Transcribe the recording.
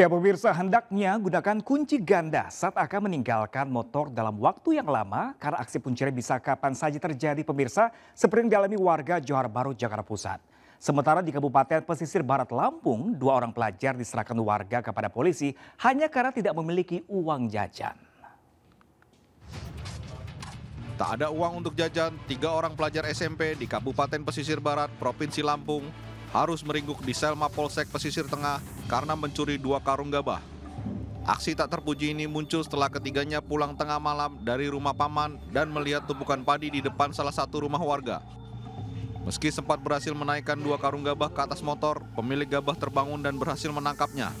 Ya pemirsa hendaknya gunakan kunci ganda saat akan meninggalkan motor dalam waktu yang lama karena aksi pencurian bisa kapan saja terjadi pemirsa seperti yang dialami warga Johar Baru, Jakarta Pusat. Sementara di Kabupaten Pesisir Barat Lampung, dua orang pelajar diserahkan warga kepada polisi hanya karena tidak memiliki uang jajan. Tak ada uang untuk jajan, tiga orang pelajar SMP di Kabupaten Pesisir Barat, Provinsi Lampung harus meringkuk di sel Mapolsek Pesisir Tengah karena mencuri dua karung gabah. Aksi tak terpuji ini muncul setelah ketiganya pulang tengah malam dari rumah paman dan melihat tumpukan padi di depan salah satu rumah warga. Meski sempat berhasil menaikkan dua karung gabah ke atas motor, pemilik gabah terbangun dan berhasil menangkapnya.